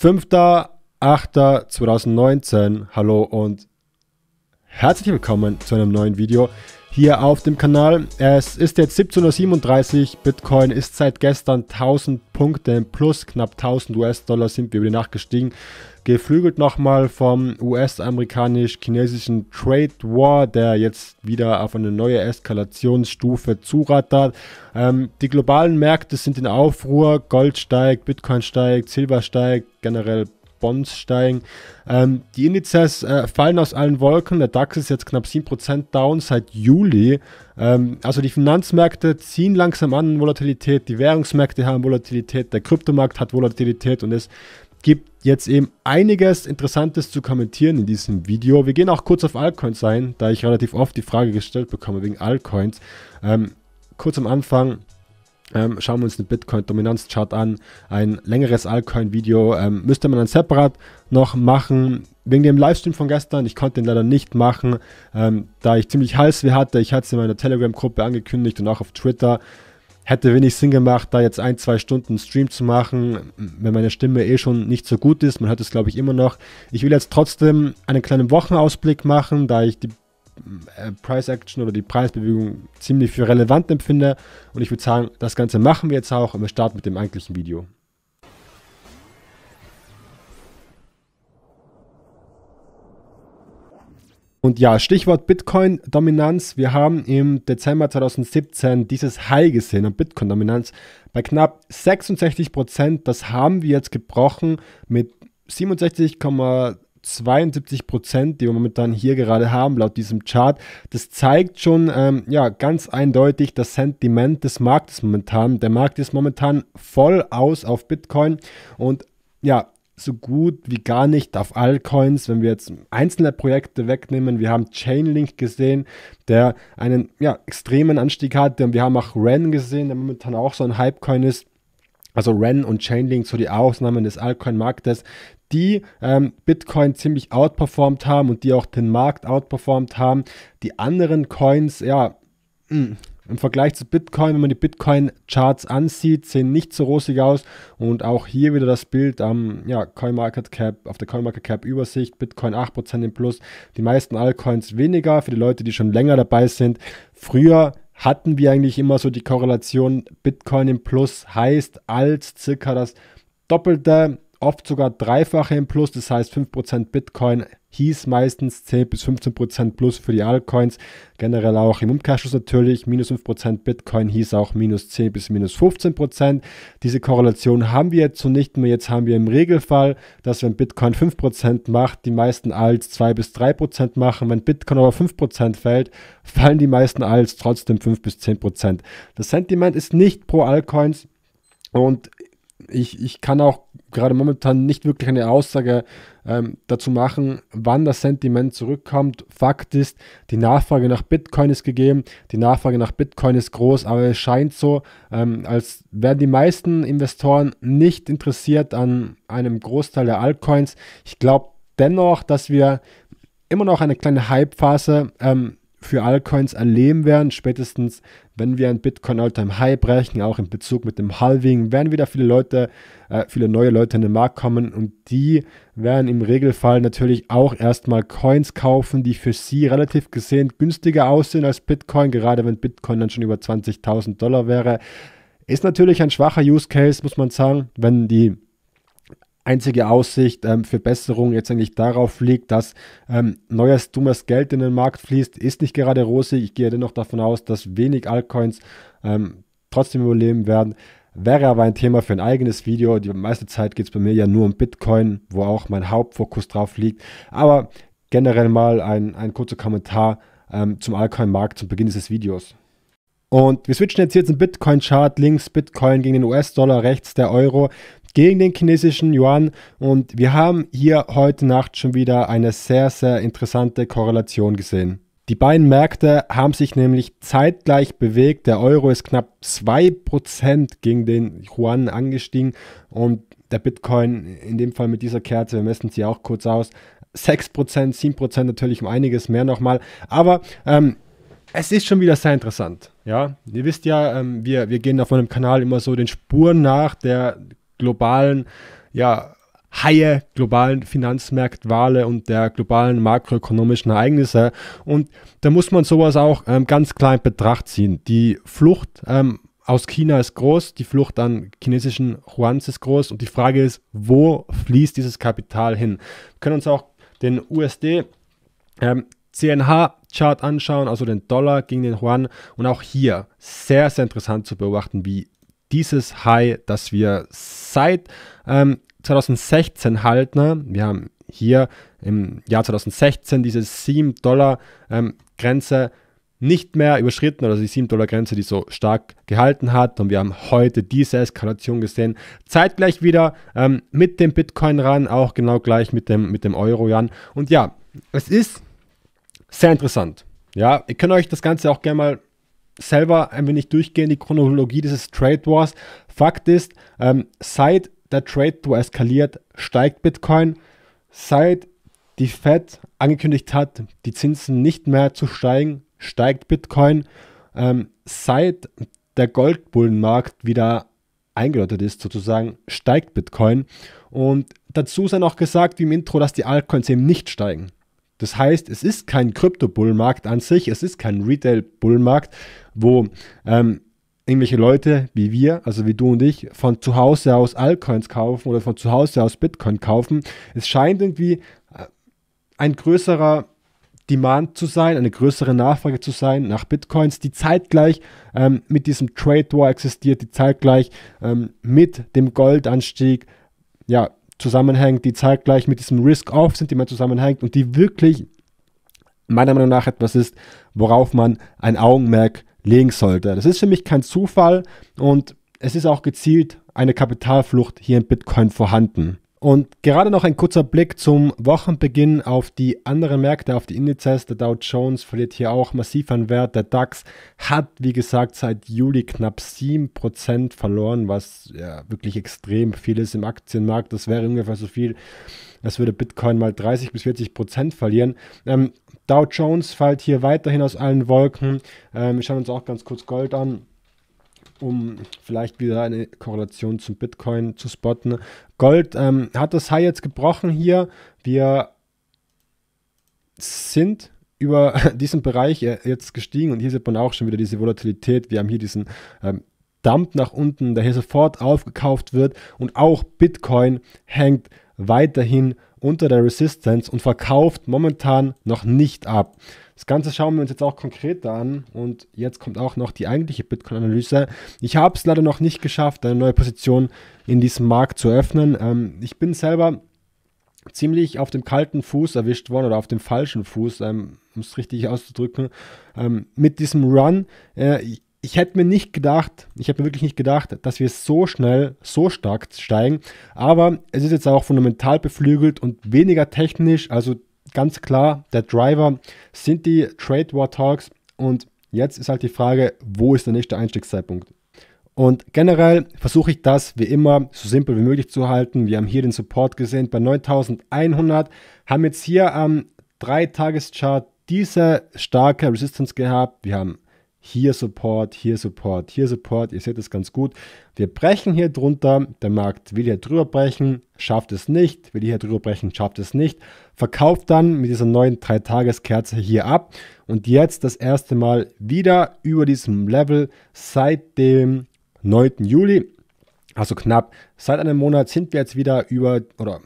5.8.2019. Hallo und herzlich willkommen zu einem neuen Video hier auf dem Kanal. Es ist jetzt 17.37 Uhr, Bitcoin ist seit gestern 1000 Punkte plus, knapp 1000 US-Dollar sind wir über die Nacht gestiegen geflügelt nochmal vom US-amerikanisch-chinesischen Trade War, der jetzt wieder auf eine neue Eskalationsstufe zurattert. Ähm, die globalen Märkte sind in Aufruhr, Gold steigt, Bitcoin steigt, Silber steigt, generell Bonds steigen. Ähm, die Indizes äh, fallen aus allen Wolken. Der DAX ist jetzt knapp 7% down seit Juli. Ähm, also die Finanzmärkte ziehen langsam an Volatilität, die Währungsmärkte haben Volatilität, der Kryptomarkt hat Volatilität und es gibt jetzt eben einiges Interessantes zu kommentieren in diesem Video. Wir gehen auch kurz auf Altcoins ein, da ich relativ oft die Frage gestellt bekomme wegen Altcoins. Ähm, kurz am Anfang ähm, schauen wir uns den Bitcoin-Dominanz-Chart an. Ein längeres Altcoin-Video ähm, müsste man dann separat noch machen. Wegen dem Livestream von gestern, ich konnte den leider nicht machen, ähm, da ich ziemlich Halsweh hatte. Ich hatte es in meiner Telegram-Gruppe angekündigt und auch auf Twitter hätte wenig Sinn gemacht, da jetzt ein, zwei Stunden Stream zu machen, wenn meine Stimme eh schon nicht so gut ist. Man hört es, glaube ich, immer noch. Ich will jetzt trotzdem einen kleinen Wochenausblick machen, da ich die äh, Price Action oder die Preisbewegung ziemlich für relevant empfinde. Und ich würde sagen, das Ganze machen wir jetzt auch und wir starten mit dem eigentlichen Video. Und ja, Stichwort Bitcoin-Dominanz. Wir haben im Dezember 2017 dieses High gesehen an Bitcoin-Dominanz bei knapp 66 Prozent. Das haben wir jetzt gebrochen mit 67,72 Prozent, die wir momentan hier gerade haben, laut diesem Chart. Das zeigt schon ähm, ja, ganz eindeutig das Sentiment des Marktes momentan. Der Markt ist momentan voll aus auf Bitcoin und ja, so gut wie gar nicht auf Altcoins, wenn wir jetzt einzelne Projekte wegnehmen. Wir haben Chainlink gesehen, der einen ja, extremen Anstieg hatte Und wir haben auch Ren gesehen, der momentan auch so ein Hypecoin ist. Also Ren und Chainlink, so die Ausnahmen des Altcoin-Marktes, die ähm, Bitcoin ziemlich outperformt haben und die auch den Markt outperformt haben. Die anderen Coins, ja, hm, im Vergleich zu Bitcoin, wenn man die Bitcoin-Charts ansieht, sehen nicht so rosig aus. Und auch hier wieder das Bild am ähm, ja, CoinMarketCap, auf der CoinMarketCap-Übersicht. Bitcoin 8% im Plus, die meisten Altcoins weniger. Für die Leute, die schon länger dabei sind, früher hatten wir eigentlich immer so die Korrelation Bitcoin im Plus heißt als circa das Doppelte, oft sogar Dreifache im Plus, das heißt 5% Bitcoin hieß meistens 10 bis 15% Prozent plus für die Altcoins, generell auch im Umkehrschluss natürlich, minus 5% Prozent Bitcoin hieß auch minus 10 bis minus 15%. Prozent. Diese Korrelation haben wir jetzt so nicht mehr, jetzt haben wir im Regelfall, dass wenn Bitcoin 5% Prozent macht, die meisten Alts 2 bis 3% Prozent machen, wenn Bitcoin aber 5% Prozent fällt, fallen die meisten Alts trotzdem 5 bis 10%. Prozent. Das Sentiment ist nicht pro Altcoins und ich, ich kann auch gerade momentan nicht wirklich eine Aussage ähm, dazu machen, wann das Sentiment zurückkommt. Fakt ist, die Nachfrage nach Bitcoin ist gegeben, die Nachfrage nach Bitcoin ist groß, aber es scheint so, ähm, als wären die meisten Investoren nicht interessiert an einem Großteil der Altcoins. Ich glaube dennoch, dass wir immer noch eine kleine Hype-Phase ähm, für Altcoins erleben werden. Spätestens, wenn wir ein Bitcoin all time High brechen, auch in Bezug mit dem Halving, werden wieder viele Leute, äh, viele neue Leute in den Markt kommen und die werden im Regelfall natürlich auch erstmal Coins kaufen, die für sie relativ gesehen günstiger aussehen als Bitcoin, gerade wenn Bitcoin dann schon über 20.000 Dollar wäre. Ist natürlich ein schwacher Use Case, muss man sagen, wenn die einzige Aussicht ähm, für Besserung jetzt eigentlich darauf liegt, dass ähm, neues dummes Geld in den Markt fließt, ist nicht gerade rosig. Ich gehe dennoch davon aus, dass wenig Altcoins ähm, trotzdem überleben werden. Wäre aber ein Thema für ein eigenes Video. Die meiste Zeit geht es bei mir ja nur um Bitcoin, wo auch mein Hauptfokus drauf liegt. Aber generell mal ein, ein kurzer Kommentar ähm, zum Altcoin-Markt zum Beginn dieses Videos. Und wir switchen jetzt hier zum Bitcoin-Chart. Links Bitcoin gegen den US-Dollar, rechts der Euro gegen den chinesischen Yuan. Und wir haben hier heute Nacht schon wieder eine sehr, sehr interessante Korrelation gesehen. Die beiden Märkte haben sich nämlich zeitgleich bewegt. Der Euro ist knapp 2% gegen den Yuan angestiegen und der Bitcoin in dem Fall mit dieser Kerze, wir messen sie auch kurz aus, 6%, 7% natürlich um einiges mehr nochmal. Aber ähm, es ist schon wieder sehr interessant. Ja, ihr wisst ja, ähm, wir, wir gehen auf meinem Kanal immer so den Spuren nach der globalen, ja, Haie, globalen Finanzmarktwale und der globalen makroökonomischen Ereignisse. Und da muss man sowas auch ähm, ganz klein in Betracht ziehen. Die Flucht ähm, aus China ist groß, die Flucht an chinesischen Huans ist groß und die Frage ist, wo fließt dieses Kapital hin? Wir können uns auch den USD ähm, CNH Chart anschauen, also den Dollar gegen den Yuan und auch hier sehr, sehr interessant zu beobachten, wie dieses High, das wir seit ähm, 2016 halten. Ne? Wir haben hier im Jahr 2016 diese 7-Dollar-Grenze ähm, nicht mehr überschritten oder die 7-Dollar-Grenze, die so stark gehalten hat. Und wir haben heute diese Eskalation gesehen. Zeitgleich wieder ähm, mit dem Bitcoin ran, auch genau gleich mit dem, mit dem Euro Jan. Und ja, es ist sehr interessant. Ja, ihr könnt euch das Ganze auch gerne mal selber ein wenig durchgehen, die Chronologie dieses Trade Wars. Fakt ist, ähm, seit der Trade War eskaliert, steigt Bitcoin. Seit die Fed angekündigt hat, die Zinsen nicht mehr zu steigen, steigt Bitcoin. Ähm, seit der Goldbullenmarkt wieder eingeläutet ist, sozusagen, steigt Bitcoin. Und dazu sei noch gesagt, wie im Intro, dass die Altcoins eben nicht steigen. Das heißt, es ist kein Krypto-Bullmarkt an sich, es ist kein Retail-Bullmarkt, wo ähm, irgendwelche Leute wie wir, also wie du und ich, von zu Hause aus Altcoins kaufen oder von zu Hause aus Bitcoin kaufen. Es scheint irgendwie äh, ein größerer Demand zu sein, eine größere Nachfrage zu sein nach Bitcoins, die zeitgleich ähm, mit diesem Trade War existiert, die zeitgleich ähm, mit dem Goldanstieg ja, zusammenhängt, die zeitgleich mit diesem Risk-Off sind, die man zusammenhängt und die wirklich meiner Meinung nach etwas ist, worauf man ein Augenmerk legen sollte. Das ist für mich kein Zufall und es ist auch gezielt eine Kapitalflucht hier in Bitcoin vorhanden. Und gerade noch ein kurzer Blick zum Wochenbeginn auf die anderen Märkte, auf die Indizes. Der Dow Jones verliert hier auch massiv an Wert. Der DAX hat, wie gesagt, seit Juli knapp 7% verloren, was ja, wirklich extrem viel ist im Aktienmarkt. Das wäre ungefähr so viel, als würde Bitcoin mal 30 bis 40% verlieren. Ähm, Dow Jones fällt hier weiterhin aus allen Wolken. Ähm, wir schauen uns auch ganz kurz Gold an um vielleicht wieder eine Korrelation zum Bitcoin zu spotten. Gold ähm, hat das High jetzt gebrochen hier. Wir sind über diesen Bereich äh, jetzt gestiegen und hier sieht man auch schon wieder diese Volatilität. Wir haben hier diesen ähm, Dump nach unten, der hier sofort aufgekauft wird und auch Bitcoin hängt weiterhin unter der Resistance und verkauft momentan noch nicht ab. Das Ganze schauen wir uns jetzt auch konkreter an und jetzt kommt auch noch die eigentliche Bitcoin-Analyse. Ich habe es leider noch nicht geschafft, eine neue Position in diesem Markt zu öffnen. Ähm, ich bin selber ziemlich auf dem kalten Fuß erwischt worden oder auf dem falschen Fuß, ähm, um es richtig auszudrücken, ähm, mit diesem Run. Äh, ich, ich hätte mir nicht gedacht, ich habe mir wirklich nicht gedacht, dass wir so schnell, so stark steigen. Aber es ist jetzt auch fundamental beflügelt und weniger technisch. Also ganz klar der Driver sind die Trade War Talks und jetzt ist halt die Frage, wo ist der nächste Einstiegszeitpunkt? Und generell versuche ich das wie immer so simpel wie möglich zu halten. Wir haben hier den Support gesehen bei 9100, haben jetzt hier am 3-Tages-Chart diese starke Resistance gehabt. Wir haben hier Support, hier Support, hier Support. Ihr seht es ganz gut. Wir brechen hier drunter. Der Markt will hier drüber brechen, schafft es nicht. Will hier drüber brechen, schafft es nicht verkauft dann mit dieser neuen 3-Tages-Kerze hier ab und jetzt das erste Mal wieder über diesem Level seit dem 9. Juli. Also knapp seit einem Monat sind wir jetzt wieder über, oder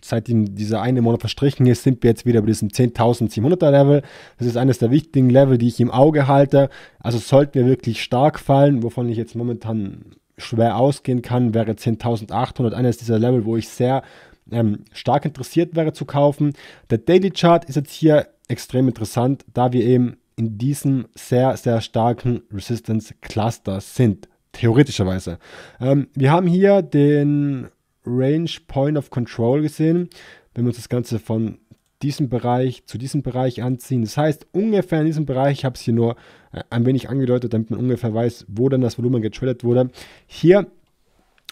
seitdem dieser eine Monat verstrichen ist, sind wir jetzt wieder bei diesem 10.700er Level. Das ist eines der wichtigen Level, die ich im Auge halte. Also sollten wir wirklich stark fallen, wovon ich jetzt momentan schwer ausgehen kann, wäre 10.800 eines dieser Level, wo ich sehr ähm, stark interessiert wäre zu kaufen. Der Daily Chart ist jetzt hier extrem interessant, da wir eben in diesem sehr, sehr starken Resistance Cluster sind, theoretischerweise. Ähm, wir haben hier den Range Point of Control gesehen, wenn wir uns das Ganze von diesem Bereich zu diesem Bereich anziehen. Das heißt, ungefähr in diesem Bereich, ich habe es hier nur äh, ein wenig angedeutet, damit man ungefähr weiß, wo dann das Volumen getradet wurde. Hier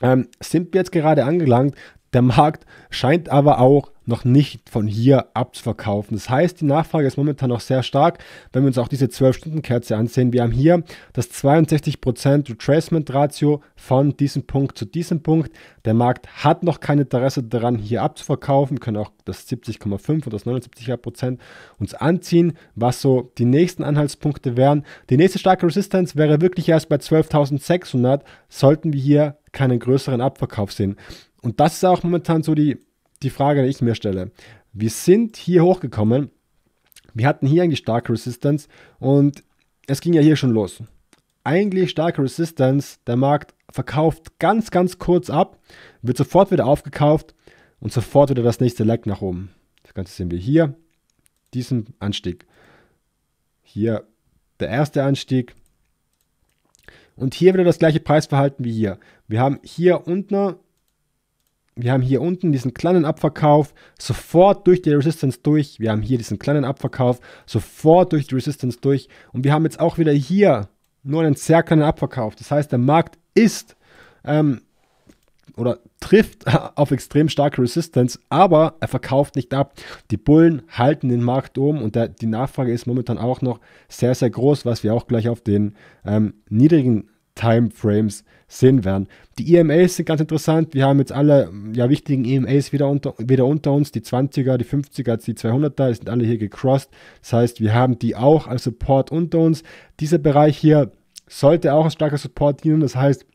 ähm, sind wir jetzt gerade angelangt. Der Markt scheint aber auch noch nicht von hier abzuverkaufen. Das heißt, die Nachfrage ist momentan noch sehr stark. Wenn wir uns auch diese 12-Stunden-Kerze ansehen, wir haben hier das 62% Retracement-Ratio von diesem Punkt zu diesem Punkt. Der Markt hat noch kein Interesse daran, hier abzuverkaufen. Wir können auch das 70,5 und das 79% uns anziehen, was so die nächsten Anhaltspunkte wären. Die nächste starke Resistance wäre wirklich erst bei 12.600, sollten wir hier keinen größeren Abverkauf sehen. Und das ist auch momentan so die, die Frage, die ich mir stelle. Wir sind hier hochgekommen, wir hatten hier eigentlich starke Resistance und es ging ja hier schon los. Eigentlich starke Resistance, der Markt verkauft ganz, ganz kurz ab, wird sofort wieder aufgekauft und sofort wieder das nächste Leg nach oben. Das Ganze sehen wir hier, diesen Anstieg. Hier der erste Anstieg. Und hier wieder das gleiche Preisverhalten wie hier. Wir haben hier unten wir haben hier unten diesen kleinen Abverkauf, sofort durch die Resistance durch. Wir haben hier diesen kleinen Abverkauf, sofort durch die Resistance durch. Und wir haben jetzt auch wieder hier nur einen sehr kleinen Abverkauf. Das heißt, der Markt ist ähm, oder trifft auf extrem starke Resistance, aber er verkauft nicht ab. Die Bullen halten den Markt um und der, die Nachfrage ist momentan auch noch sehr, sehr groß, was wir auch gleich auf den ähm, niedrigen Timeframes sehen sehen werden. Die EMAs sind ganz interessant. Wir haben jetzt alle mm, ja, wichtigen EMAs wieder unter, wieder unter uns, die 20er, die 50er, die 200er, sind alle hier gecrossed. Das heißt, wir haben die auch als Support unter uns. Dieser Bereich hier sollte auch als starker Support dienen. Das heißt,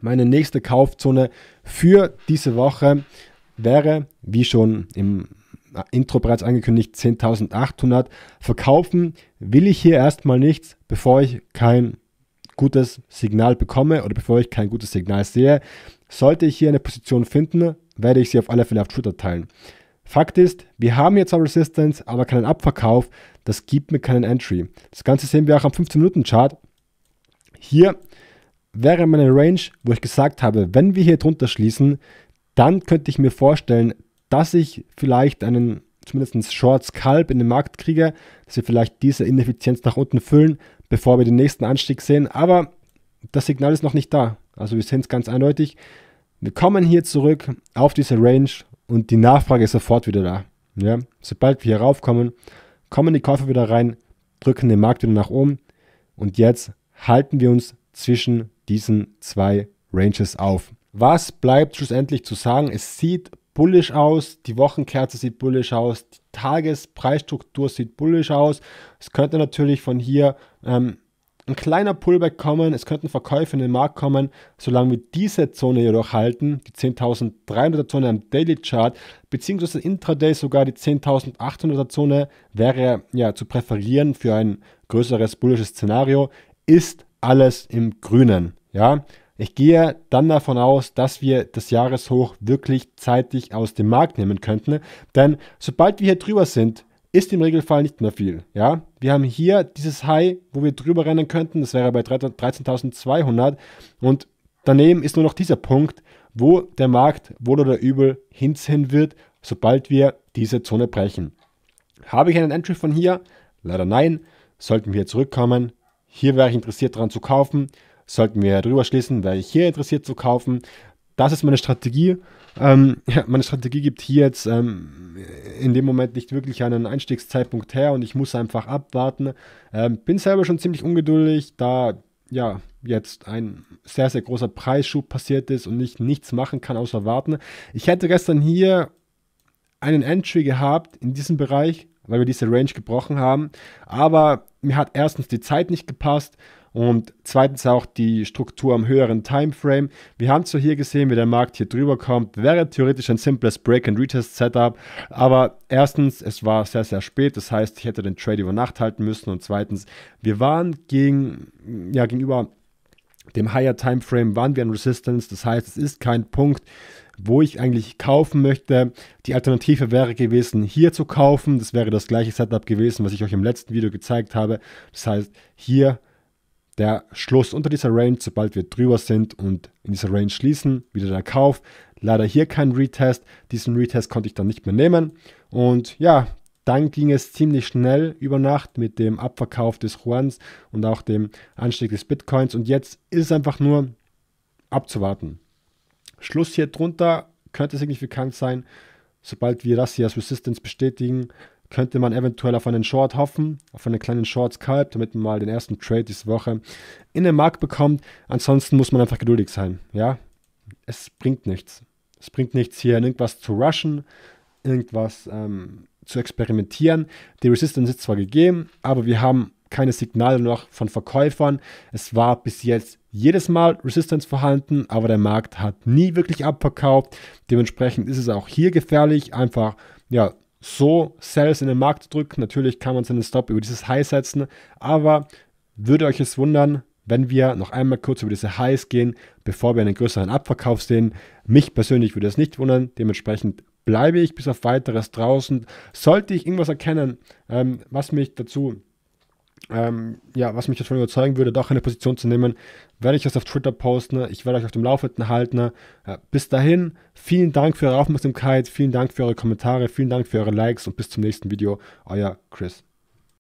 meine nächste Kaufzone für diese Woche wäre, wie schon im äh, Intro bereits angekündigt, 10.800. Verkaufen will ich hier erstmal nichts, bevor ich kein gutes Signal bekomme oder bevor ich kein gutes Signal sehe, sollte ich hier eine Position finden, werde ich sie auf alle Fälle auf Twitter teilen. Fakt ist, wir haben jetzt zwar Resistance, aber keinen Abverkauf, das gibt mir keinen Entry. Das Ganze sehen wir auch am 15-Minuten-Chart. Hier wäre meine Range, wo ich gesagt habe, wenn wir hier drunter schließen, dann könnte ich mir vorstellen, dass ich vielleicht einen zumindest Short Scalp in den Markt kriege, dass wir vielleicht diese Ineffizienz nach unten füllen, bevor wir den nächsten Anstieg sehen. Aber das Signal ist noch nicht da. Also wir sehen es ganz eindeutig. Wir kommen hier zurück auf diese Range und die Nachfrage ist sofort wieder da. Ja? Sobald wir hier raufkommen, kommen die Käufer wieder rein, drücken den Markt wieder nach oben und jetzt halten wir uns zwischen diesen zwei Ranges auf. Was bleibt schlussendlich zu sagen? Es sieht bullisch aus, die Wochenkerze sieht bullisch aus, die Tagespreisstruktur sieht bullisch aus. Es könnte natürlich von hier ähm, ein kleiner Pullback kommen, es könnten Verkäufe in den Markt kommen, solange wir diese Zone jedoch halten, die 10.300er Zone am Daily Chart, beziehungsweise Intraday sogar die 10.800er Zone, wäre ja zu präferieren für ein größeres bullisches Szenario, ist alles im Grünen. Ja, ich gehe dann davon aus, dass wir das Jahreshoch wirklich zeitig aus dem Markt nehmen könnten, denn sobald wir hier drüber sind, ist im Regelfall nicht mehr viel. Ja? Wir haben hier dieses High, wo wir drüber rennen könnten, das wäre bei 13.200 und daneben ist nur noch dieser Punkt, wo der Markt wohl oder übel hinziehen wird, sobald wir diese Zone brechen. Habe ich einen Entry von hier? Leider nein. Sollten wir hier zurückkommen, hier wäre ich interessiert daran zu kaufen sollten wir drüber schließen, wäre ich hier interessiert zu kaufen. Das ist meine Strategie. Ähm, ja, meine Strategie gibt hier jetzt ähm, in dem Moment nicht wirklich einen Einstiegszeitpunkt her und ich muss einfach abwarten. Ähm, bin selber schon ziemlich ungeduldig, da ja jetzt ein sehr, sehr großer Preisschub passiert ist und ich nichts machen kann außer warten. Ich hätte gestern hier einen Entry gehabt in diesem Bereich, weil wir diese Range gebrochen haben, aber mir hat erstens die Zeit nicht gepasst und zweitens auch die Struktur am höheren Timeframe. Wir haben es so hier gesehen, wie der Markt hier drüber kommt. Wäre theoretisch ein simples Break-and-Retest-Setup, aber erstens, es war sehr, sehr spät. Das heißt, ich hätte den Trade über Nacht halten müssen und zweitens, wir waren gegen, ja, gegenüber dem Higher Timeframe waren wir in Resistance. Das heißt, es ist kein Punkt, wo ich eigentlich kaufen möchte. Die Alternative wäre gewesen, hier zu kaufen. Das wäre das gleiche Setup gewesen, was ich euch im letzten Video gezeigt habe. Das heißt, hier der Schluss unter dieser Range, sobald wir drüber sind und in dieser Range schließen, wieder der Kauf. Leider hier kein Retest. Diesen Retest konnte ich dann nicht mehr nehmen. Und ja, dann ging es ziemlich schnell über Nacht mit dem Abverkauf des Juans und auch dem Anstieg des Bitcoins. Und jetzt ist es einfach nur abzuwarten. Schluss hier drunter könnte signifikant sein. Sobald wir das hier als Resistance bestätigen, könnte man eventuell auf einen Short hoffen, auf einen kleinen Short Scalp, damit man mal den ersten Trade diese Woche in den Markt bekommt. Ansonsten muss man einfach geduldig sein. Ja, es bringt nichts. Es bringt nichts, hier irgendwas zu rushen, irgendwas ähm, zu experimentieren. Die Resistance ist zwar gegeben, aber wir haben keine Signale noch von Verkäufern. Es war bis jetzt jedes Mal Resistance vorhanden, aber der Markt hat nie wirklich abverkauft. Dementsprechend ist es auch hier gefährlich, einfach ja, so Sales in den Markt zu drücken. Natürlich kann man seinen Stop über dieses High setzen, aber würde euch es wundern, wenn wir noch einmal kurz über diese Highs gehen, bevor wir einen größeren Abverkauf sehen. Mich persönlich würde es nicht wundern, dementsprechend bleibe ich bis auf weiteres draußen. Sollte ich irgendwas erkennen, ähm, was mich dazu ähm, ja, was mich davon überzeugen würde, doch eine Position zu nehmen, werde ich das auf Twitter posten. Ich werde euch auf dem Laufenden halten. Ja, bis dahin, vielen Dank für eure Aufmerksamkeit, vielen Dank für eure Kommentare, vielen Dank für eure Likes und bis zum nächsten Video. Euer Chris.